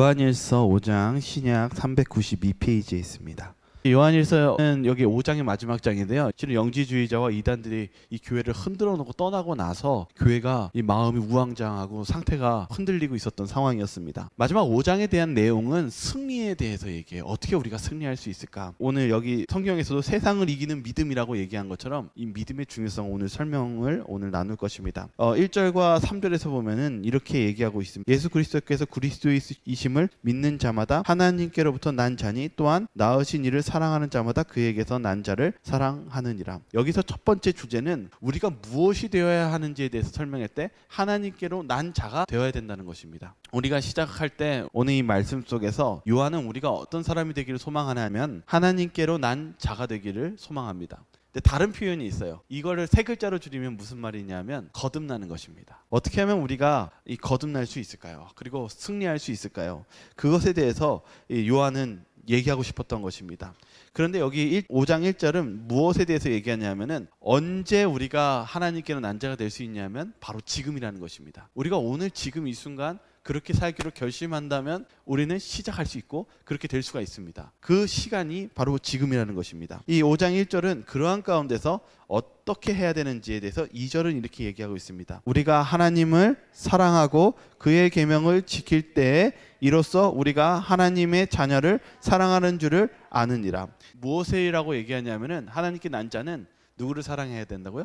요한일서 5장 신약 392페이지에 있습니다. 요한일서는 여기 5장의 마지막 장인데요. 실은 영지주의자와 이단들이 이 교회를 흔들어 놓고 떠나고 나서 교회가 이 마음이 우왕장하고 상태가 흔들리고 있었던 상황이었습니다. 마지막 5장에 대한 내용은 승리에 대해서 얘기해요. 어떻게 우리가 승리할 수 있을까? 오늘 여기 성경에서도 세상을 이기는 믿음이라고 얘기한 것처럼 이 믿음의 중요성 을 오늘 설명을 오늘 나눌 것입니다. 어, 1절과 3절에서 보면은 이렇게 얘기하고 있습니다. 예수 그리스도께서 그리스도이심을 믿는 자마다 하나님께로부터 난 자니 또한 나으신 이를 사랑하는 자마다 그에게서 난 자를 사랑하느니라. 여기서 첫 번째 주제는 우리가 무엇이 되어야 하는지에 대해서 설명할 때 하나님께로 난 자가 되어야 된다는 것입니다. 우리가 시작할 때 오늘 이 말씀 속에서 요한은 우리가 어떤 사람이 되기를 소망하냐면 하나님께로 난 자가 되기를 소망합니다. 근데 다른 표현이 있어요. 이거를 세 글자로 줄이면 무슨 말이냐면 거듭나는 것입니다. 어떻게 하면 우리가 이 거듭날 수 있을까요? 그리고 승리할 수 있을까요? 그것에 대해서 요한은 얘기하고 싶었던 것입니다. 그런데 여기 5장 1절은 무엇에 대해서 얘기하냐면은 언제 우리가 하나님께는 난자가 될 수 있냐면 바로 지금이라는 것입니다. 우리가 오늘 지금 이 순간 그렇게 살기로 결심한다면 우리는 시작할 수 있고 그렇게 될 수가 있습니다. 그 시간이 바로 지금이라는 것입니다. 이 5장 1절은 그러한 가운데서 어떻게 해야 되는지에 대해서 2절은 이렇게 얘기하고 있습니다. 우리가 하나님을 사랑하고 그의 계명을 지킬 때에 이로써 우리가 하나님의 자녀를 사랑하는 줄을 아느니라. 무엇이라고 얘기하냐면은 하나님께 난 자는 누구를 사랑해야 된다고요?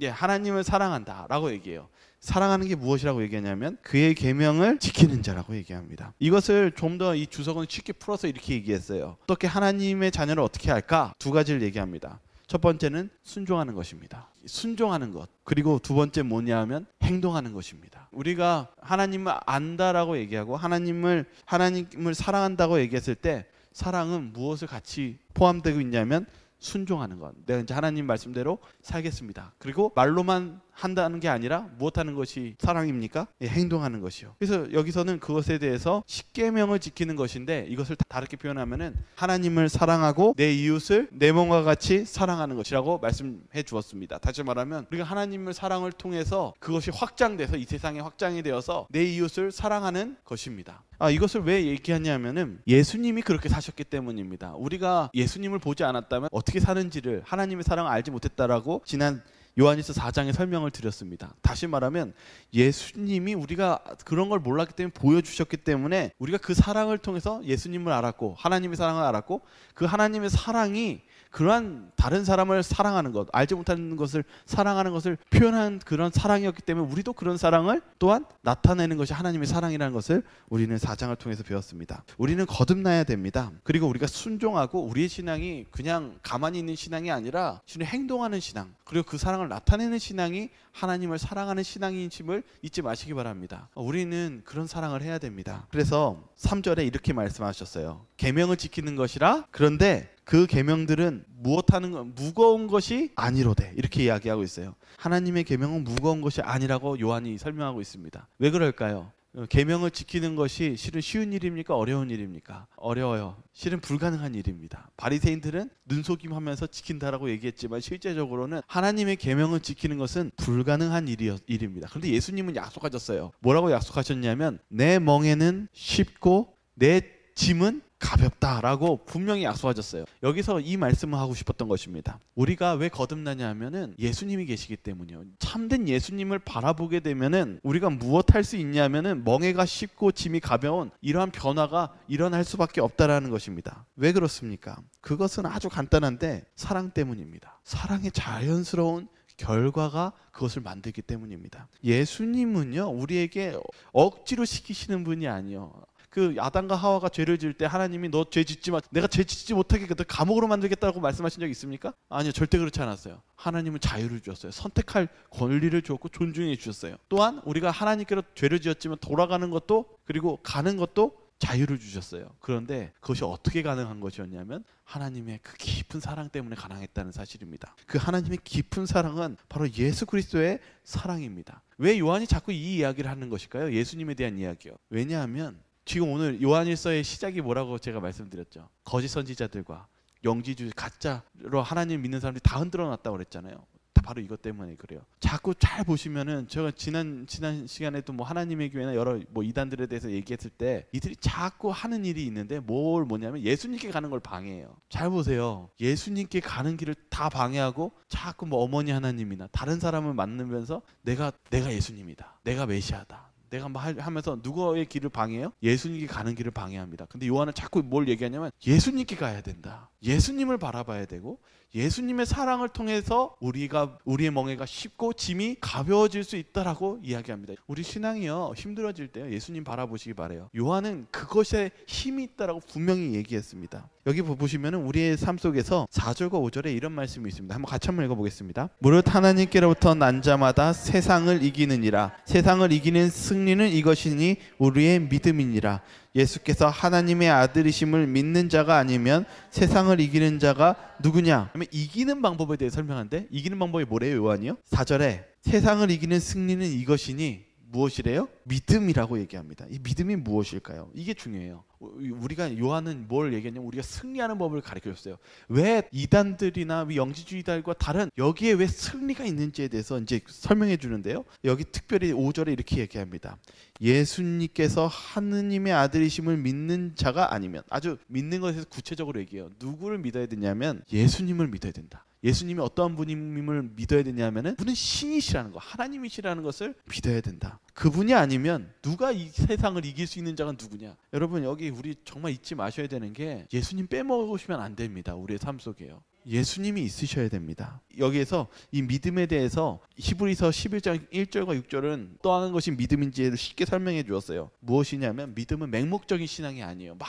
예, 하나님을 사랑한다라고 얘기해요. 사랑하는 게 무엇이라고 얘기하냐면 그의 계명을 지키는 자라고 얘기합니다. 이것을 좀 더 이 주석은 쉽게 풀어서 이렇게 얘기했어요. 어떻게 하나님의 자녀를 어떻게 할까? 두 가지를 얘기합니다. 첫 번째는 순종하는 것입니다. 순종하는 것. 그리고 두 번째 뭐냐면 행동하는 것입니다. 우리가 하나님을 안다라고 얘기하고 하나님을 하나님을 사랑한다고 얘기했을 때 사랑은 무엇을 같이 포함되고 있냐면 순종하는 것. 내가 이제 하나님 말씀대로 살겠습니다. 그리고 말로만 한다는 게 아니라 무엇하는 것이 사랑입니까? 예, 행동하는 것이요. 그래서 여기서는 그것에 대해서 십계명을 지키는 것인데 이것을 다르게 표현하면은 하나님을 사랑하고 내 이웃을 내 몸과 같이 사랑하는 것이라고 말씀해 주었습니다. 다시 말하면 우리가 하나님을 사랑을 통해서 그것이 확장돼서 이 세상에 확장이 되어서 내 이웃을 사랑하는 것입니다. 아, 이것을 왜 얘기하냐면은 예수님이 그렇게 사셨기 때문입니다. 우리가 예수님을 보지 않았다면 어떻게 사는지를 하나님의 사랑을 알지 못했다라고 지난 요한일서 4장에 설명을 드렸습니다. 다시 말하면 예수님이 우리가 그런 걸 몰랐기 때문에 보여주셨기 때문에 우리가 그 사랑을 통해서 예수님을 알았고 하나님의 사랑을 알았고 그 하나님의 사랑이 그러한 다른 사람을 사랑하는 것, 알지 못하는 것을 사랑하는 것을 표현한 그런 사랑이었기 때문에 우리도 그런 사랑을 또한 나타내는 것이 하나님의 사랑이라는 것을 우리는 사장을 통해서 배웠습니다. 우리는 거듭나야 됩니다. 그리고 우리가 순종하고 우리의 신앙이 그냥 가만히 있는 신앙이 아니라 신을 행동하는 신앙, 그리고 그 사랑을 나타내는 신앙이 하나님을 사랑하는 신앙인 심을 잊지 마시기 바랍니다. 우리는 그런 사랑을 해야 됩니다. 그래서 3절에 이렇게 말씀하셨어요. 계명을 지키는 것이라 그런데 그 계명들은 무엇하는 건 무거운 것이 아니로되 이렇게 이야기하고 있어요. 하나님의 계명은 무거운 것이 아니라고 요한이 설명하고 있습니다. 왜 그럴까요? 어, 계명을 지키는 것이 실은 쉬운 일입니까 어려운 일입니까? 어려워요. 실은 불가능한 일입니다. 바리새인들은 눈속임하면서 지킨다라고 얘기했지만 실제적으로는 하나님의 계명을 지키는 것은 불가능한 일이 었입니다 그런데 예수님은 약속하셨어요. 뭐라고 약속하셨냐면 내 멍에는 쉽고 내 짐은 가볍다라고 분명히 약속하셨어요. 여기서 이 말씀을 하고 싶었던 것입니다. 우리가 왜 거듭나냐 하면은 예수님이 계시기 때문이요. 참된 예수님을 바라보게 되면은 우리가 무엇 할 수 있냐면은 멍해가 쉽고 짐이 가벼운 이러한 변화가 일어날 수밖에 없다라는 것입니다. 왜 그렇습니까? 그것은 아주 간단한데 사랑 때문입니다. 사랑의 자연스러운 결과가 그것을 만들기 때문입니다. 예수님은요, 우리에게 억지로 시키시는 분이 아니요. 그야담과 하와가 죄를 지을 때 하나님이 너 죄 짓지 마. 내가 죄 짓지 못하게 너 감옥으로 만들겠다고 말씀하신 적 있습니까? 아니요. 절대 그렇지 않았어요. 하나님은 자유를 주셨어요 선택할 권리를 주었고 존중해 주셨어요. 또한 우리가 하나님께로 죄를 지었지만 돌아가는 것도 그리고 가는 것도 자유를 주셨어요. 그런데 그것이 어떻게 가능한 것이었냐면 하나님의 그 깊은 사랑 때문에 가능했다는 사실입니다. 그 하나님의 깊은 사랑은 바로 예수 그리스도의 사랑입니다. 왜 요한이 자꾸 이 이야기를 하는 것일까요? 예수님에 대한 이야기요. 왜냐하면 지금 오늘 요한일서의 시작이 뭐라고 제가 말씀드렸죠. 거짓 선지자들과 영지주의 가짜로 하나님 믿는 사람들이 다 흔들어 놨다고 그랬잖아요. 다 바로 이것 때문에 그래요. 자꾸 잘 보시면은 제가 지난 지난 시간에도 뭐 하나님의 교회나 여러 뭐 이단들에 대해서 얘기했을 때 이들이 자꾸 하는 일이 있는데 뭘 뭐냐면 예수님께 가는 걸 방해해요. 잘 보세요. 예수님께 가는 길을 다 방해하고 자꾸 뭐 어머니 하나님이나 다른 사람을 만나면서 내가 내가 예수님이다. 내가 메시아다. 내가 말 뭐 하면서 누구의 길을 방해해요? 예수님께 가는 길을 방해합니다. 근데 요한은 자꾸 뭘 얘기하냐면 예수님께 가야 된다. 예수님을 바라봐야 되고 예수님의 사랑을 통해서 우리가 우리의 멍에가 쉽고 짐이 가벼워질 수 있다라고 이야기합니다. 우리 신앙이요 힘들어질 때요 예수님 바라보시기 바래요. 요한은 그것에 힘이 있다라고 분명히 얘기했습니다. 여기 보시면 우리의 삶 속에서 4절과 5절에 이런 말씀이 있습니다. 한번 같이 한번 읽어보겠습니다. 무릇 하나님께로부터 난 자마다 세상을 이기는이라 세상을 이기는 승리는 이것이니 우리의 믿음이니라 예수께서 하나님의 아들이심을 믿는 자가 아니면 세상을 이기는 자가 누구냐? 그러면 이기는 방법에 대해 설명한데 이기는 방법이 뭐래요, 요한이요? 4절에 세상을 이기는 승리는 이것이니 무엇이래요? 믿음이라고 얘기합니다. 이 믿음이 무엇일까요? 이게 중요해요. 우리가 요한은 뭘 얘기했냐면 우리가 승리하는 법을 가르쳐 줬어요. 왜 이단들이나 영지주의들과 다른 여기에 왜 승리가 있는지에 대해서 이제 설명해 주는데요. 여기 특별히 5절에 이렇게 얘기합니다. 예수님께서 하느님의 아들이심을 믿는 자가 아니면 아주 믿는 것에서 구체적으로 얘기해요. 누구를 믿어야 되냐면 예수님을 믿어야 된다. 예수님이 어떠한 분임을 믿어야 되냐면은 그분은 신이시라는 거, 하나님이시라는 것을 믿어야 된다. 그분이 아니면 누가 이 세상을 이길 수 있는 자가 누구냐? 여러분 여기 우리 정말 잊지 마셔야 되는 게 예수님 빼먹으시면 안 됩니다. 우리의 삶 속에요. 예수님이 있으셔야 됩니다. 여기에서 이 믿음에 대해서 히브리서 11장 1절과 6절은 또하는 것이 믿음인지를 쉽게 설명해 주었어요. 무엇이냐면 믿음은 맹목적인 신앙이 아니에요. 막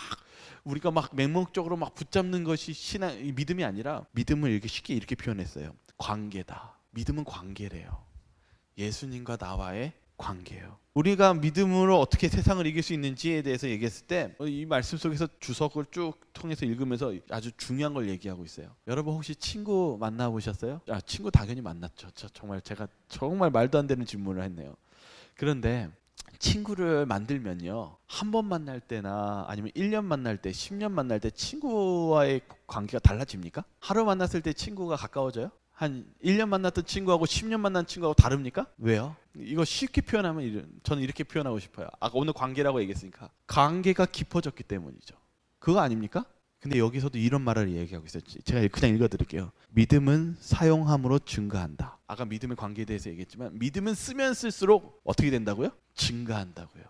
우리가 막 맹목적으로 막 붙잡는 것이 신앙 믿음이 아니라 믿음을 이렇게 쉽게 이렇게 표현했어요. 관계다. 믿음은 관계래요. 예수님과 나와의 관계예요. 우리가 믿음으로 어떻게 세상을 이길 수 있는지에 대해서 얘기했을 때이 어, 말씀 속에서 주석을 쭉 통해서 읽으면서 아주 중요한 걸 얘기하고 있어요. 여러분 혹시 친구 만나 보셨어요? 아, 친구 당연히 만났죠. 저, 정말 제가 정말 말도 안 되는 질문을 했네요. 그런데 친구를 만들면요. 한 번 만날 때나 아니면 1년 만날 때, 10년 만날 때 친구와의 관계가 달라집니까? 하루 만났을 때 친구가 가까워져요? 한 1년 만났던 친구하고 10년 만난 친구하고 다릅니까? 왜요? 이거 쉽게 표현하면 이런, 저는 이렇게 표현하고 싶어요. 아까 오늘 관계라고 얘기했으니까 관계가 깊어졌기 때문이죠. 그거 아닙니까? 근데 여기서도 이런 말을 얘기하고 있어요. 제가 그냥 읽어드릴게요. 믿음은 사용함으로 증가한다. 아까 믿음의 관계에 대해서 얘기했지만 믿음은 쓰면 쓸수록 어떻게 된다고요? 증가한다고요.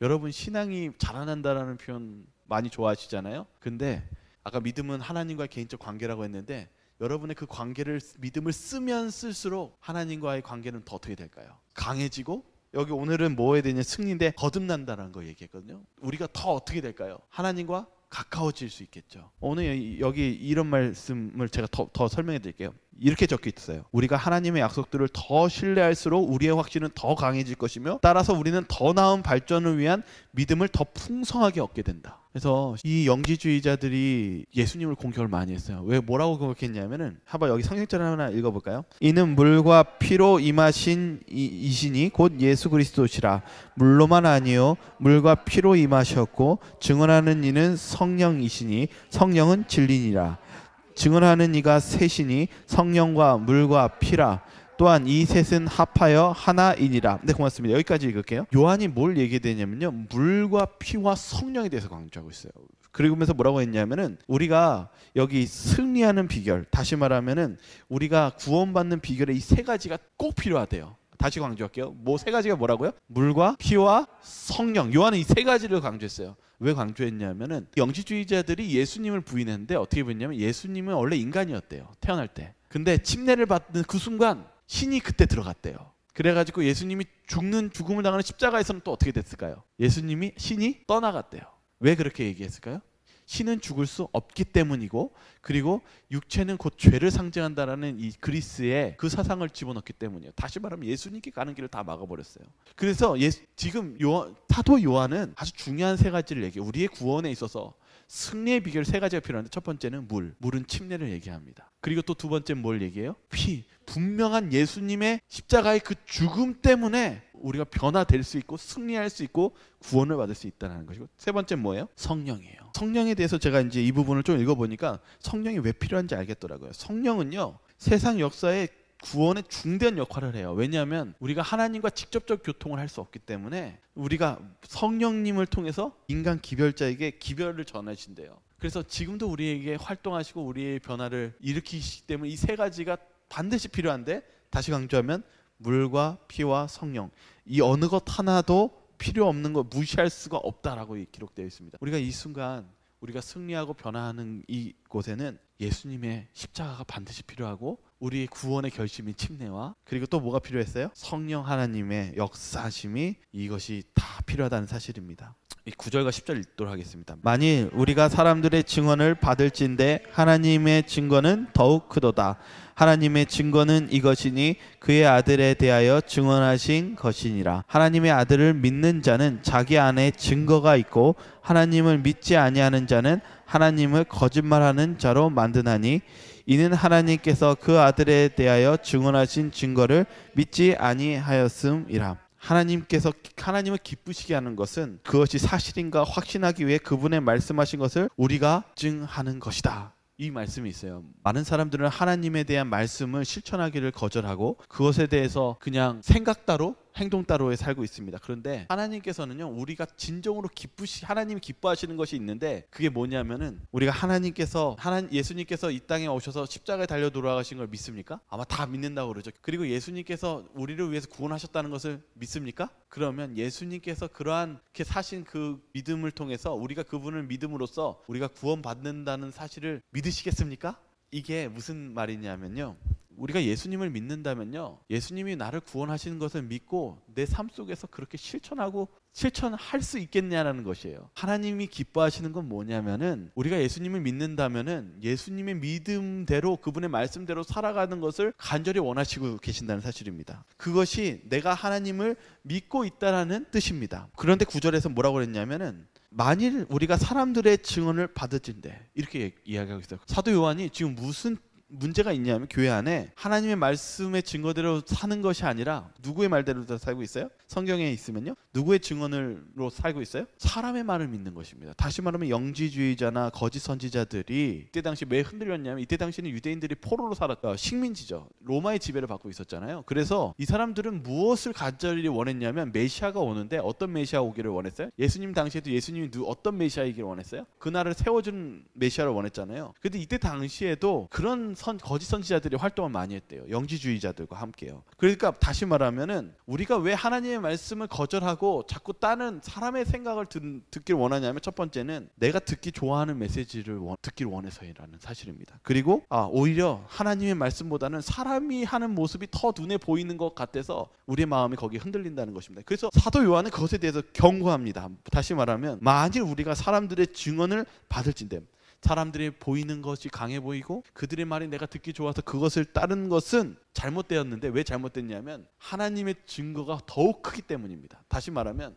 여러분 신앙이 자라난다라는 표현 많이 좋아하시잖아요. 근데 아까 믿음은 하나님과의 개인적 관계라고 했는데 여러분의 그 관계를 믿음을 쓰면 쓸수록 하나님과의 관계는 더 어떻게 될까요? 강해지고 여기 오늘은 뭐 해야 되냐 승리인데 거듭난다라는 거 얘기했거든요. 우리가 더 어떻게 될까요? 하나님과 가까워질 수 있겠죠. 오늘 여기 이런 말씀을 제가 더, 더 설명해 드릴게요. 이렇게 적혀 있어요. 우리가 하나님의 약속들을 더 신뢰할수록 우리의 확신은 더 강해질 것이며 따라서 우리는 더 나은 발전을 위한 믿음을 더 풍성하게 얻게 된다. 그래서 이 영지주의자들이 예수님을 공격을 많이 했어요. 왜 뭐라고 공격했냐면은 한번 여기 상징절 하나 읽어볼까요? 이는 물과 피로 임하신 이, 이신이 곧 예수 그리스도시라 물로만 아니요 물과 피로 임하셨고 증언하는 이는 성령이시니 성령은 진리니라. 증언하는 이가 셋이니 성령과 물과 피라 또한 이 셋은 합하여 하나이니라. 네, 고맙습니다. 여기까지 읽을게요. 요한이 뭘 얘기되냐면요. 물과 피와 성령에 대해서 강조하고 있어요. 그러면서 뭐라고 했냐면은 우리가 여기 승리하는 비결, 다시 말하면은 우리가 구원받는 비결의 이 세 가지가 꼭 필요하대요. 다시 강조할게요. 뭐 세 가지가 뭐라고요? 물과 피와 성령. 요한은 이 세 가지를 강조했어요. 왜 강조했냐면은 영지주의자들이 예수님을 부인했는데 어떻게 부인냐면 예수님은 원래 인간이었대요. 태어날 때. 근데 침례를 받는 그 순간 신이 그때 들어갔대요. 그래가지고 예수님이 죽는 죽음을 당하는 십자가에서는 또 어떻게 됐을까요? 예수님이 신이 떠나갔대요. 왜 그렇게 얘기했을까요? 신은 죽을 수 없기 때문이고 그리고 육체는 곧 죄를 상징한다라는 이 그리스의 그 사상을 집어넣기 때문이에요. 다시 말하면 예수님께 가는 길을 다 막아버렸어요. 그래서 예수, 지금 요한, 사도 요한은 아주 중요한 세 가지를 얘기해 우리의 구원에 있어서 승리의 비결 세 가지가 필요한데 첫 번째는 물, 물은 침례를 얘기합니다. 그리고 또 두 번째는 뭘 얘기해요? 피, 분명한 예수님의 십자가의 그 죽음 때문에 우리가 변화될 수 있고 승리할 수 있고 구원을 받을 수 있다는 것이고 세 번째 뭐예요? 성령이에요. 성령에 대해서 제가 이제 이 부분을 좀 읽어보니까 성령이 왜 필요한지 알겠더라고요. 성령은요 세상 역사에 구원의 중대한 역할을 해요. 왜냐하면 우리가 하나님과 직접적 교통을 할 수 없기 때문에 우리가 성령님을 통해서 인간 기별자에게 기별을 전하신대요. 그래서 지금도 우리에게 활동하시고 우리의 변화를 일으키시기 때문에 이 세 가지가 반드시 필요한데 다시 강조하면 물과 피와 성령 이 어느 것 하나도 필요 없는 것 무시할 수가 없다라고 기록되어 있습니다. 우리가 이 순간 우리가 승리하고 변화하는 이곳에는 예수님의 십자가가 반드시 필요하고 우리의 구원의 결심인 침례와 그리고 또 뭐가 필요했어요? 성령 하나님의 역사심이 이것이 다 필요하다는 사실입니다. 이 9절과 1절 읽도록 하겠습니다. 만일 우리가 사람들의 증언을 받을진데 하나님의 증거는 더욱 크도다. 하나님의 증거는 이것이니 그의 아들에 대하여 증언하신 것이니라. 하나님의 아들을 믿는 자는 자기 안에 증거가 있고 하나님을 믿지 아니하는 자는 하나님을 거짓말하는 자로 만드나니 이는 하나님께서 그 아들에 대하여 증언하신 증거를 믿지 아니하였음이라. 하나님께서 하나님을 기쁘시게 하는 것은 그것이 사실인가 확신하기 위해 그분의 말씀하신 것을 우리가 증하는 것이다. 이 말씀이 있어요. 많은 사람들은 하나님에 대한 말씀을 실천하기를 거절하고 그것에 대해서 그냥 생각 따로 행동 따로에 살고 있습니다. 그런데 하나님께서는요 우리가 진정으로 기쁘시 하나님 기뻐하시는 것이 있는데 그게 뭐냐면은 우리가 하나님께서 하나 예수님께서 이 땅에 오셔서 십자가에 달려 돌아가신 걸 믿습니까? 아마 다 믿는다고 그러죠. 그리고 예수님께서 우리를 위해서 구원하셨다는 것을 믿습니까? 그러면 예수님께서 그러한 사신 그 믿음을 통해서 우리가 그분을 믿음으로써 우리가 구원받는다는 사실을 믿으시겠습니까? 이게 무슨 말이냐면요. 우리가 예수님을 믿는다면요. 예수님이 나를 구원하시는 것을 믿고 내 삶 속에서 그렇게 실천하고 실천할 수 있겠냐라는 것이에요. 하나님이 기뻐하시는 건 뭐냐면은 우리가 예수님을 믿는다면은 예수님의 믿음대로 그분의 말씀대로 살아가는 것을 간절히 원하시고 계신다는 사실입니다. 그것이 내가 하나님을 믿고 있다라는 뜻입니다. 그런데 구절에서 뭐라고 그랬냐면은 만일 우리가 사람들의 증언을 받을진데 이렇게 이야기하고 있어요. 사도 요한이 지금 무슨 문제가 있냐면 교회 안에 하나님의 말씀의 증거대로 사는 것이 아니라 누구의 말대로 살고 있어요? 성경에 있으면요. 누구의 증언으로 살고 있어요? 사람의 말을 믿는 것입니다. 다시 말하면 영지주의자나 거짓 선지자들이 이때 당시 왜 흔들렸냐면 이때 당시는 유대인들이 포로로 살았다. 어, 식민지죠. 로마의 지배를 받고 있었잖아요. 그래서 이 사람들은 무엇을 간절히 원했냐면 메시아가 오는데 어떤 메시아 오기를 원했어요? 예수님 당시에도 예수님이 어떤 메시아이기를 원했어요? 그날을 세워준 메시아를 원했잖아요. 근데 이때 당시에도 그런 선, 거짓 선지자들이 활동을 많이 했대요. 영지주의자들과 함께요. 그러니까 다시 말하면은 우리가 왜 하나님의 말씀을 거절하고 자꾸 따는 사람의 생각을 듣, 길 원하냐면 첫 번째는 내가 듣기 좋아하는 메시지를 원, 듣길 원해서라는 사실입니다. 그리고 아, 오히려 하나님의 말씀보다는 사람이 하는 모습이 더 눈에 보이는 것 같아서 우리의 마음이 거기에 흔들린다는 것입니다. 그래서 사도 요한은 그것에 대해서 경고합니다. 다시 말하면 만일 우리가 사람들의 증언을 받을진대 사람들이 보이는 것이 강해 보이고 그들의 말이 내가 듣기 좋아서 그것을 따른 것은 잘못되었는데 왜 잘못됐냐면 하나님의 증거가 더욱 크기 때문입니다. 다시 말하면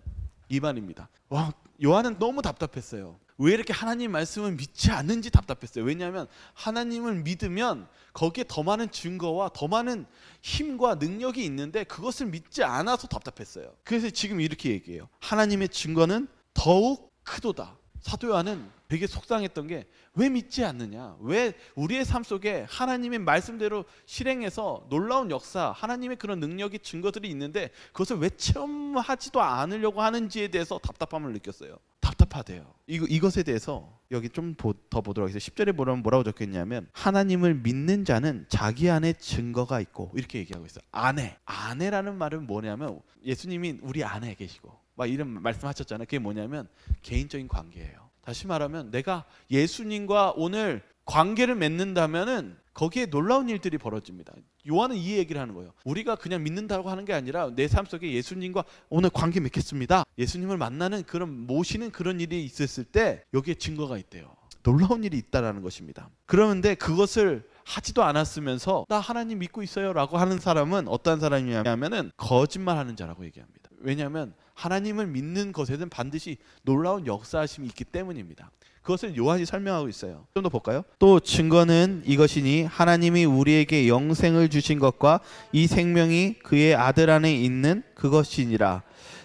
이반입니다. 와, 요한은 너무 답답했어요. 왜 이렇게 하나님 말씀을 믿지 않는지 답답했어요. 왜냐하면 하나님을 믿으면 거기에 더 많은 증거와 더 많은 힘과 능력이 있는데 그것을 믿지 않아서 답답했어요. 그래서 지금 이렇게 얘기해요. 하나님의 증거는 더욱 크도다. 사도 요한은 되게 속상했던 게 왜 믿지 않느냐? 왜 우리의 삶 속에 하나님의 말씀대로 실행해서 놀라운 역사, 하나님의 그런 능력이 증거들이 있는데 그것을 왜 체험하지도 않으려고 하는지에 대해서 답답함을 느꼈어요. 답답하대요. 이거, 이것에 대해서 여기 좀 더 보도록 하겠습니다. 10절에 보면 뭐라고 적혀있냐면 하나님을 믿는 자는 자기 안에 증거가 있고 이렇게 얘기하고 있어요. 안에. 안에라는 말은 뭐냐면 예수님이 우리 안에 계시고 막 이런 말씀하셨잖아요. 그게 뭐냐면 개인적인 관계예요. 다시 말하면 내가 예수님과 오늘 관계를 맺는다면은 거기에 놀라운 일들이 벌어집니다. 요한은 이 얘기를 하는 거예요. 우리가 그냥 믿는다고 하는 게 아니라 내 삶 속에 예수님과 오늘 관계 맺겠습니다. 예수님을 만나는 그런 모시는 그런 일이 있었을 때 여기에 증거가 있대요. 놀라운 일이 있다라는 것입니다. 그런데 그것을 하지도 않았으면서 나 하나님 믿고 있어요라고 하는 사람은 어떤 사람이냐면은 거짓말하는 자라고 얘기합니다. 왜냐하면 하나님을 믿는 것에는 반드시 놀라운 역사심이 있기 때문입니다. 그것을 요한이 설명하고 있어요. 좀 더 볼까요? 또 증거는 이것이니 하나님이 우리에게 영생을 주신 것과 이 생명이 그의 아들 안에 있는 그것이니라.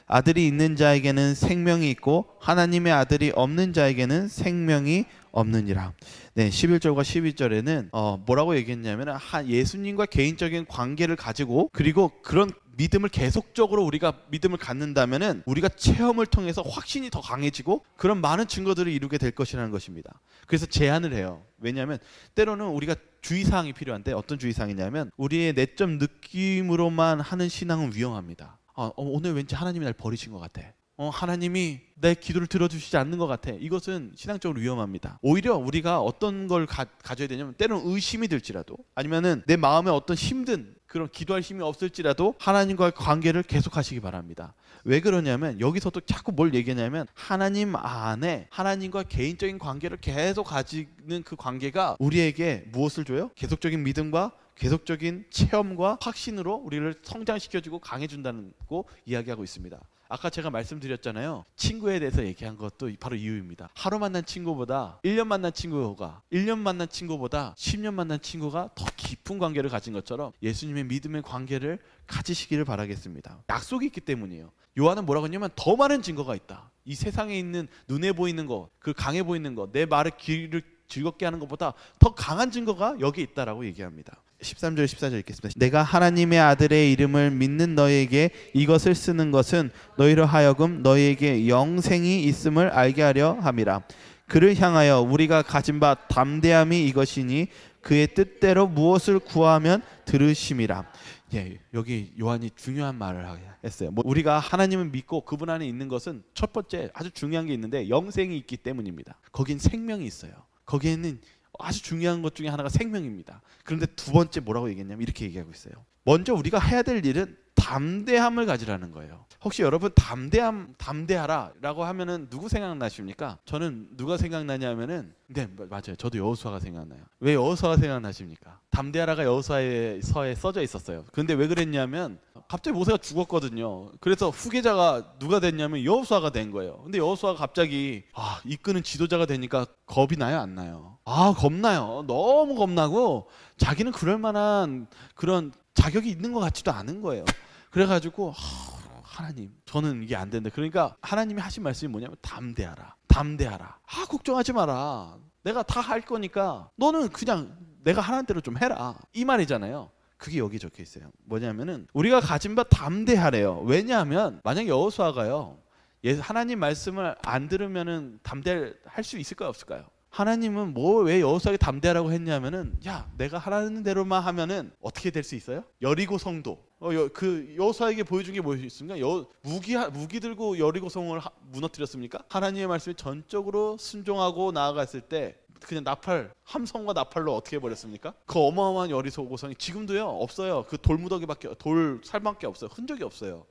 아들이 있는 자에게는 생명이 있고 하나님의 아들이 없는 자에게는 생명이 없느니라. 네, 11절과 12절에는 어, 뭐라고 얘기했냐면 한 예수님과 개인적인 관계를 가지고 그리고 그런 믿음을 계속적으로 우리가 믿음을 갖는다면은 우리가 체험을 통해서 확신이 더 강해지고 그런 많은 증거들을 이루게 될 것이라는 것입니다. 그래서 제안을 해요. 왜냐하면 때로는 우리가 주의사항이 필요한데 어떤 주의사항이냐면 우리의 내점 느낌으로만 하는 신앙은 위험합니다. 아, 어, 오늘 왠지 하나님이 날 버리신 것 같아. 어, 하나님이 내 기도를 들어주시지 않는 것 같아. 이것은 신앙적으로 위험합니다. 오히려 우리가 어떤 걸 가, 져야 되냐면 때로는 의심이 들지라도 아니면은 내 마음에 어떤 힘든 그런 기도할 힘이 없을지라도 하나님과의 관계를 계속하시기 바랍니다. 왜 그러냐면 여기서도 자꾸 뭘 얘기냐면 하나님 안에 하나님과 개인적인 관계를 계속 가지는 그 관계가 우리에게 무엇을 줘요? 계속적인 믿음과 계속적인 체험과 확신으로 우리를 성장시켜주고 강해준다는 거 이야기하고 있습니다. 아까 제가 말씀드렸잖아요. 친구에 대해서 얘기한 것도 바로 이유입니다. 하루 만난 친구보다 1년 만난 친구가 1년 만난 친구보다 10년 만난 친구가 더 깊은 관계를 가진 것처럼 예수님의 믿음의 관계를 가지시기를 바라겠습니다. 약속이 있기 때문이에요. 요한은 뭐라고 했냐면 더 많은 증거가 있다. 이 세상에 있는 눈에 보이는 것, 그 강해 보이는 것, 내 말의 길을 즐겁게 하는 것보다 더 강한 증거가 여기 있다라고 얘기합니다. 13절 14절 읽겠습니다. 내가 하나님의 아들의 이름을 믿는 너희에게 이것을 쓰는 것은 너희로 하여금 너희에게 영생이 있음을 알게 하려 함이라. 그를 향하여 우리가 가진 바 담대함이 이것이니 그의 뜻대로 무엇을 구하면 들으심이라. 예, 여기 요한이 중요한 말을 했어요. 뭐 우리가 하나님을 믿고 그분 안에 있는 것은 첫 번째 아주 중요한 게 있는데 영생이 있기 때문입니다. 거긴 생명이 있어요. 거기에는 아주 중요한 것 중에 하나가 생명입니다. 그런데 두 번째 뭐라고 얘기했냐면 이렇게 얘기하고 있어요. 먼저 우리가 해야 될 일은 담대함을 가지라는 거예요. 혹시 여러분 담대함 담대하라라고 하면은 누구 생각나십니까? 저는 누가 생각나냐면은 네 맞아요. 저도 여호수아가 생각나요. 왜 여호수아가 생각나십니까? 담대하라가 여호수아에 서에 써져 있었어요. 근데 왜 그랬냐면 갑자기 모세가 죽었거든요. 그래서 후계자가 누가 됐냐면 여호수아가 된 거예요. 근데 여호수아가 갑자기 아, 이끄는 지도자가 되니까 겁이 나요, 안 나요? 아, 겁나요. 너무 겁나고 자기는 그럴 만한 그런 자격이 있는 것 같지도 않은 거예요. 그래가지고 어, 하나님 저는 이게 안 된다. 그러니까 하나님이 하신 말씀이 뭐냐면 담대하라. 담대하라. 아 걱정하지 마라. 내가 다 할 거니까 너는 그냥 내가 하라는 대로 좀 해라. 이 말이잖아요. 그게 여기 적혀 있어요. 뭐냐면은 우리가 가진 바 담대하래요. 왜냐하면 만약 여호수아가요. 예, 하나님 말씀을 안 들으면은 담대할 수 있을까요 없을까요? 하나님은 뭐 왜 여호수아에게 담대라고 하 했냐면은 야 내가 하라는 대로만 하면은 어떻게 될 수 있어요? 여리고 성도 어, 여, 그 여호수아에게 보여준 게 뭐였습니까? 여, 무기 무기 들고 여리고 성을 하, 무너뜨렸습니까? 하나님의 말씀에 전적으로 순종하고 나아갔을 때 그냥 나팔 함성과 나팔로 어떻게 버렸습니까? 그 어마어마한 여리고성이 지금도요 없어요. 그 돌무더기밖에 돌 살밖에 없어요. 흔적이 없어요.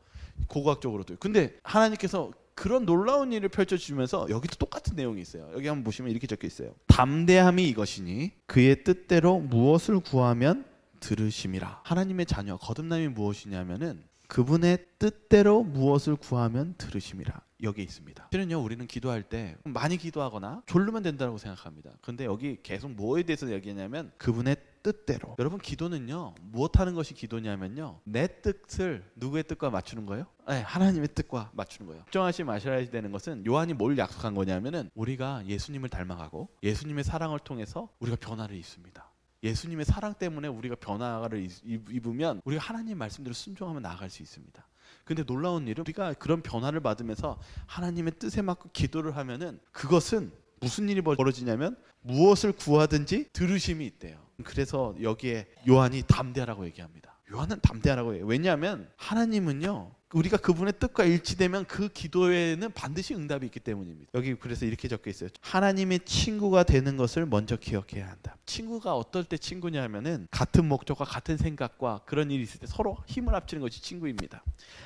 고고학적으로도. 근데 하나님께서 그런 놀라운 일을 펼쳐주면서 여기도 똑같은 내용이 있어요. 여기 한번 보시면 이렇게 적혀 있어요. 담대함이 이것이니 그의 뜻대로 무엇을 구하면 들으심이라. 하나님의 자녀 거듭남이 무엇이냐면은 그분의 뜻대로 무엇을 구하면 들으심이라. 여기에 있습니다. 실은요 우리는 기도할 때 많이 기도하거나 졸르면 된다고 생각합니다. 근데 여기 계속 뭐에 대해서 얘기하냐면 그분의 뜻대로. 여러분 기도는요 무엇 하는 것이 기도냐면요 내 뜻을 누구의 뜻과 맞추는 거예요? 네, 하나님의 뜻과 맞추는 거예요. 걱정하지 마셔야 되는 것은 요한이 뭘 약속한 거냐면은 우리가 예수님을 닮아가고 예수님의 사랑을 통해서 우리가 변화를 입습니다. 예수님의 사랑 때문에 우리가 변화를 입으면 우리가 하나님 말씀대로 순종하며 나아갈 수 있습니다. 근데 놀라운 일은 우리가 그런 변화를 받으면서 하나님의 뜻에 맞고 기도를 하면은 그것은 무슨 일이 벌어지냐면 무엇을 구하든지 들으심이 있대요. 그래서 여기에 요한이 담대하라고 얘기합니다. 요한은 담대하라고 해요. 왜냐하면 하나님은요. 우리가 그분의 뜻과 일치되면 그 기도에는 반드시 응답이 있기 때문입니다. 여기 그래서 이렇게 적혀 있어요. 하나님의 친구가 되는 것을 먼저 기억해야 한다. 친구가 어떨 때 친구냐면은 같은 목적과 같은 생각과 그런 일이 있을 때 서로 힘을 합치는 것이 친구입니다.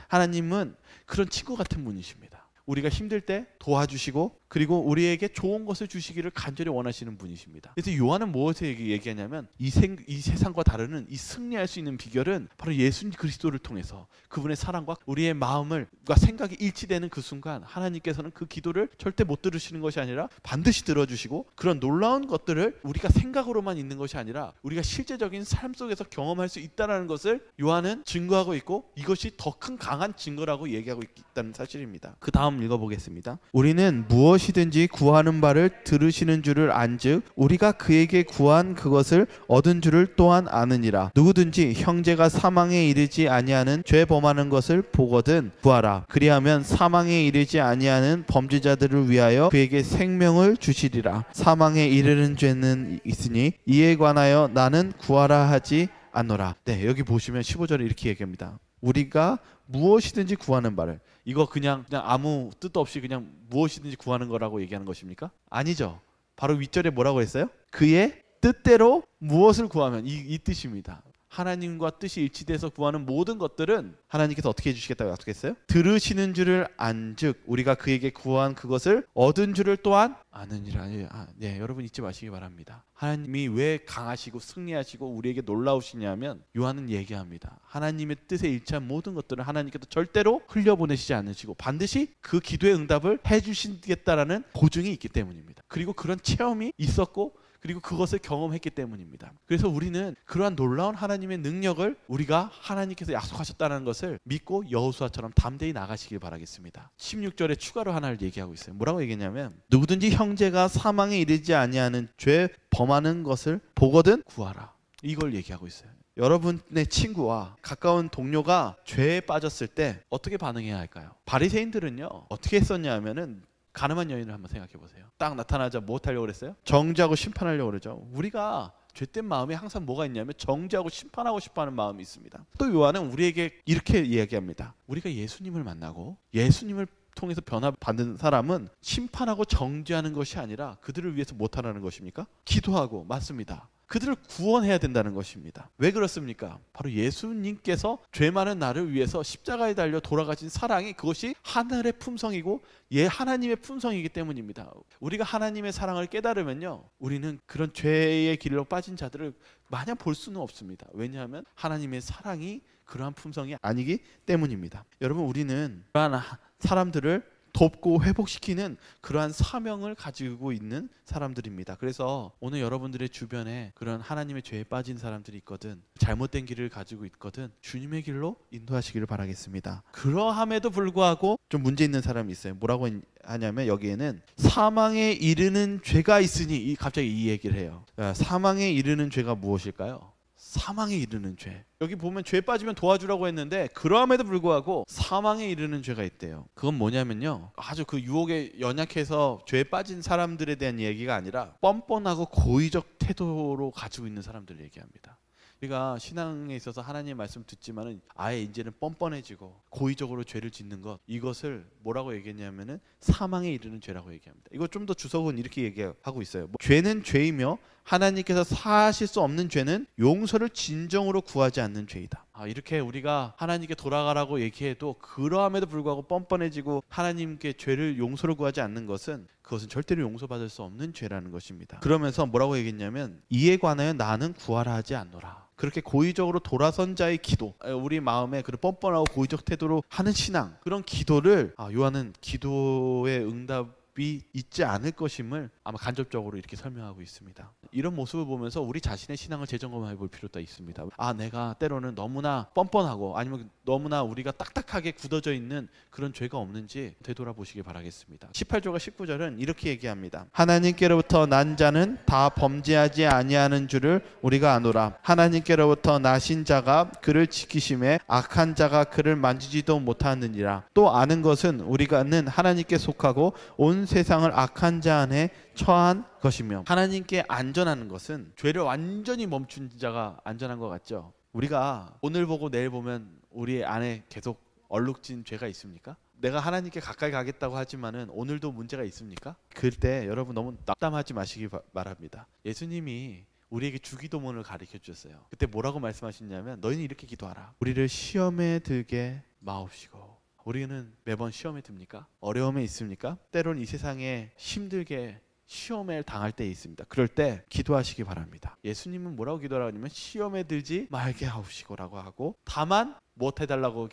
하나님은 그런 친구 같은 분이십니다. 우리가 힘들 때 도와주시고 그리고 우리에게 좋은 것을 주시기를 간절히 원하시는 분이십니다. 그래서 요한은 무엇을 얘기, 하냐면 이, 생, 이 세상과 다르는 이 승리할 수 있는 비결은 바로 예수 그리스도를 통해서 그분의 사랑과 우리의 마음을 생각이 일치되는 그 순간 하나님께서는 그 기도를 절대 못 들으시는 것이 아니라 반드시 들어주시고 그런 놀라운 것들을 우리가 생각으로만 있는 것이 아니라 우리가 실제적인 삶 속에서 경험할 수있다는 것을 요한은 증거하고 있고 이것이 더 큰 강한 증거라고 얘기하고 있다는 사실입니다. 그 다음 읽어보겠습니다. 우리는 무엇이든지 구하는 바를 들으시는 줄을 안즉 우리가 그에게 구한 그것을 얻은 줄을 또한 아느니라. 누구든지 형제가 사망에 이르지 아니하는 죄 범하는 것을 보거든 구하라. 그리하면 사망에 이르지 아니하는 범죄자들을 위하여 그에게 생명을 주시리라. 사망에 이르는 죄는 있으니 이에 관하여 나는 구하라 하지 않노라. 네, 여기 보시면 15절에 이렇게 얘기합니다. 우리가 무엇이든지 구하는 바를 이거 그냥 그냥 아무 뜻도 없이 그냥 무엇이든지 구하는 거라고 얘기하는 것입니까? 아니죠. 바로 윗절에 뭐라고 했어요? 그의 뜻대로 무엇을 구하면 이, 이 뜻입니다. 하나님과 뜻이 일치돼서 구하는 모든 것들은 하나님께서 어떻게 해주시겠다고 약속했어요? 들으시는 줄을 안즉 우리가 그에게 구한 그것을 얻은 줄을 또한 아느니라. 아, 네, 여러분 잊지 마시기 바랍니다. 하나님이 왜 강하시고 승리하시고 우리에게 놀라우시냐면 요한은 얘기합니다. 하나님의 뜻에 일치한 모든 것들을 하나님께서 절대로 흘려보내시지 않으시고 반드시 그 기도의 응답을 해주시겠다라는 보증이 있기 때문입니다. 그리고 그런 체험이 있었고 그리고 그것을 경험했기 때문입니다. 그래서 우리는 그러한 놀라운 하나님의 능력을 우리가 하나님께서 약속하셨다는 것을 믿고 여호수아처럼 담대히 나가시길 바라겠습니다. 16절에 추가로 하나를 얘기하고 있어요. 뭐라고 얘기냐면 했 누구든지 형제가 사망에 이르지 아니하는 죄 범하는 것을 보거든 구하라. 이걸 얘기하고 있어요. 여러분의 친구와 가까운 동료가 죄에 빠졌을 때 어떻게 반응해야 할까요? 바리새인들은요 어떻게 했었냐 면은 가늠한 여인을 한번 생각해 보세요. 딱 나타나자 뭐 하려고 그랬어요? 정죄하고 심판하려고 그러죠. 우리가 죄된 마음에 항상 뭐가 있냐면 정죄하고 심판하고 싶어하는 마음이 있습니다. 또 요한은 우리에게 이렇게 이야기합니다. 우리가 예수님을 만나고 예수님을 통해서 변화받는 사람은 심판하고 정죄하는 것이 아니라 그들을 위해서 못하라는 것입니까? 기도하고 맞습니다. 그들을 구원해야 된다는 것입니다. 왜 그렇습니까? 바로 예수님께서 죄 많은 나를 위해서 십자가에 달려 돌아가신 사랑이 그것이 하늘의 품성이고 예 하나님의 품성이기 때문입니다. 우리가 하나님의 사랑을 깨달으면요. 우리는 그런 죄의 길로 빠진 자들을 마냥 볼 수는 없습니다. 왜냐하면 하나님의 사랑이 그러한 품성이 아니기 때문입니다. 여러분 우리는 그러한 사람들을 돕고 회복시키는 그러한 사명을 가지고 있는 사람들입니다. 그래서 오늘 여러분들의 주변에 그런 하나님의 죄에 빠진 사람들이 있거든 잘못된 길을 가지고 있거든 주님의 길로 인도하시기를 바라겠습니다. 그러함에도 불구하고 좀 문제 있는 사람이 있어요. 뭐라고 하냐면 여기에는 사망에 이르는 죄가 있으니 갑자기 이 얘기를 해요. 그러니까 사망에 이르는 죄가 무엇일까요? 사망에 이르는 죄. 여기 보면 죄 빠지면 도와주라고 했는데 그럼에도 불구하고 사망에 이르는 죄가 있대요. 그건 뭐냐면요. 아주 그 유혹에 연약해서 죄에 빠진 사람들에 대한 얘기가 아니라 뻔뻔하고 고의적 태도로 가지고 있는 사람들을 얘기합니다. 우리가 신앙에 있어서 하나님 말씀 듣지만은 아예 이제는 뻔뻔해지고 고의적으로 죄를 짓는 것 이것을 뭐라고 얘기했냐면은 사망에 이르는 죄라고 얘기합니다. 이거 좀 더 주석은 이렇게 얘기하고 있어요. 뭐, 죄는 죄이며 하나님께서 사실 수 없는 죄는 용서를 진정으로 구하지 않는 죄이다. 아, 이렇게 우리가 하나님께 돌아가라고 얘기해도 그러함에도 불구하고 뻔뻔해지고 하나님께 죄를 용서를 구하지 않는 것은 그것은 절대로 용서받을 수 없는 죄라는 것입니다. 그러면서 뭐라고 얘기했냐면 이에 관하여 나는 구하라 하지 않노라. 그렇게 고의적으로 돌아선 자의 기도 우리 마음에 그런 뻔뻔하고 고의적 태도로 하는 신앙 그런 기도를 아 요한은 기도의 응답 모습이 있지 않을 것임을 아마 간접적으로 이렇게 설명하고 있습니다. 이런 모습을 보면서 우리 자신의 신앙을 재점검해 볼 필요가 있습니다. 아, 내가 때로는 너무나 뻔뻔하고 아니면 너무나 우리가 딱딱하게 굳어져 있는 그런 죄가 없는지 되돌아보시길 바라겠습니다. 18절과 19절은 이렇게 얘기합니다. 하나님께로부터 난 자는 다 범죄하지 아니하는 줄을 우리가 아노라. 하나님께로부터 나신 자가 그를 지키심에 악한 자가 그를 만지지도 못하느니라. 또 아는 것은 우리가는 하나님께 속하고 온 세상을 악한 자 안에 처한 것이며 하나님께 안전한 것은 죄를 완전히 멈춘 자가 안전한 것 같죠. 우리가 오늘 보고 내일 보면 우리 안에 계속 얼룩진 죄가 있습니까? 내가 하나님께 가까이 가겠다고 하지만은 오늘도 문제가 있습니까? 그때 여러분 너무 낙담하지 마시기 바랍니다. 예수님이 우리에게 주기도문을 가르쳐 주셨어요. 그때 뭐라고 말씀하셨냐면 너희는 이렇게 기도하라. 우리를 시험에 들게 마옵시고 우리는 매번 시험에 듭니까? 어려움에 있습니까? 때론 이 세상에 힘들게 시험에 당할 때 있습니다. 그럴 때 기도하시기 바랍니다. 예수님은 뭐라고 기도하냐면 시험에 들지 말게 하옵시고라고 하고 다만 못 해달라고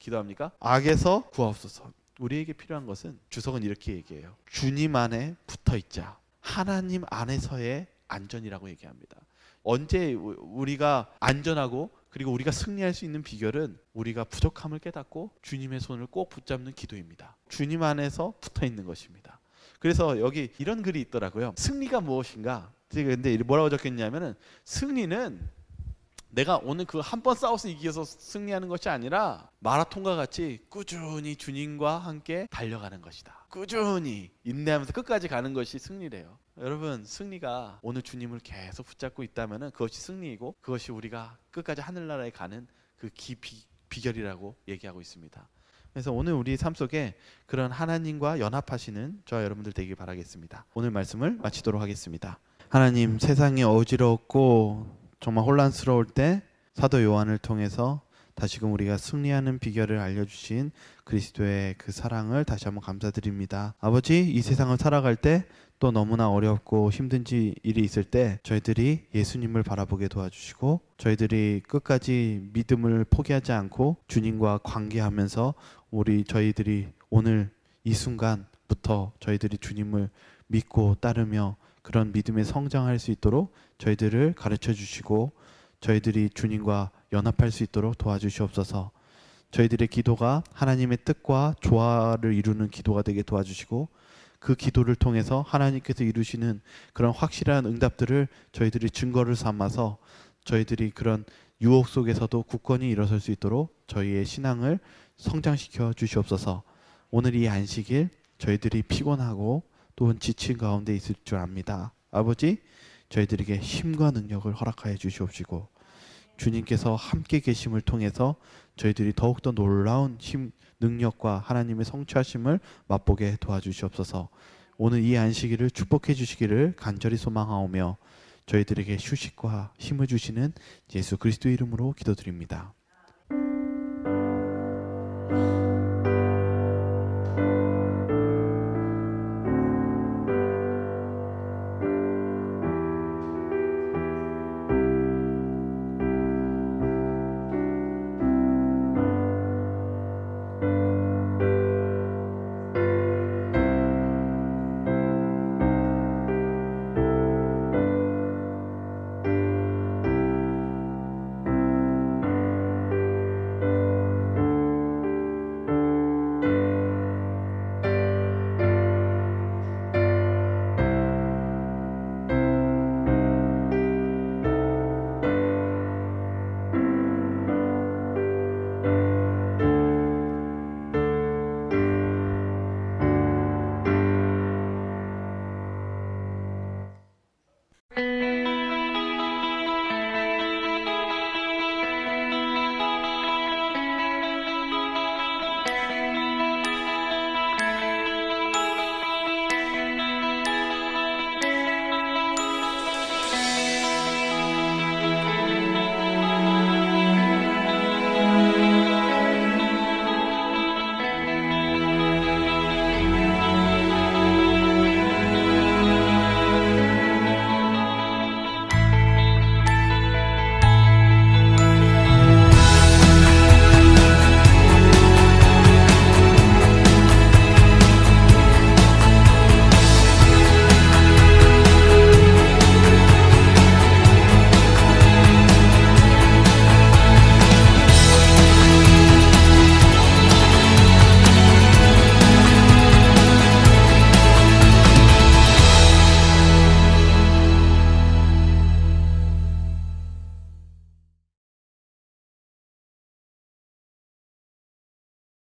기도합니까? 악에서 구하옵소서. 우리에게 필요한 것은 주석은 이렇게 얘기해요. 주님 안에 붙어 있자. 하나님 안에서의 안전이라고 얘기합니다. 언제 우리가 안전하고 그리고 우리가 승리할 수 있는 비결은 우리가 부족함을 깨닫고 주님의 손을 꼭 붙잡는 기도입니다. 주님 안에서 붙어 있는 것입니다. 그래서 여기 이런 글이 있더라고요. 승리가 무엇인가? 근데 뭐라고 적혔냐면 승리는 내가 오늘 그 한 번 싸워서 이기어서 승리하는 것이 아니라 마라톤과 같이 꾸준히 주님과 함께 달려가는 것이다. 꾸준히 인내하면서 끝까지 가는 것이 승리래요. 여러분 승리가 오늘 주님을 계속 붙잡고 있다면 그것이 승리이고 그것이 우리가 끝까지 하늘나라에 가는 그 깊이 비결이라고 얘기하고 있습니다. 그래서 오늘 우리 삶 속에 그런 하나님과 연합하시는 저와 여러분들 되길 바라겠습니다. 오늘 말씀을 마치도록 하겠습니다. 하나님 세상이 어지럽고 정말 혼란스러울 때 사도 요한을 통해서 다시금 우리가 승리하는 비결을 알려주신 그리스도의 그 사랑을 다시 한번 감사드립니다. 아버지 이 세상을 살아갈 때 또 너무나 어렵고 힘든 일이 있을 때 저희들이 예수님을 바라보게 도와주시고 저희들이 끝까지 믿음을 포기하지 않고 주님과 관계하면서 우리 저희들이 오늘 이 순간부터 저희들이 주님을 믿고 따르며 그런 믿음에 성장할 수 있도록 저희들을 가르쳐 주시고 저희들이 주님과 연합할 수 있도록 도와주시옵소서. 저희들의 기도가 하나님의 뜻과 조화를 이루는 기도가 되게 도와주시고 그 기도를 통해서 하나님께서 이루시는 그런 확실한 응답들을 저희들이 증거를 삼아서 저희들이 그런 유혹 속에서도 굳건히 일어설 수 있도록 저희의 신앙을 성장시켜 주시옵소서. 오늘 이 안식일 저희들이 피곤하고 또는 지친 가운데 있을 줄 압니다. 아버지, 저희들에게 힘과 능력을 허락하여 주시옵시고 주님께서 함께 계심을 통해서 저희들이 더욱더 놀라운 힘, 능력과 하나님의 성취하심을 맛보게 도와주시옵소서. 오늘 이 안식일을 축복해 주시기를 간절히 소망하오며 저희들에게 휴식과 힘을 주시는 예수 그리스도 이름으로 기도드립니다.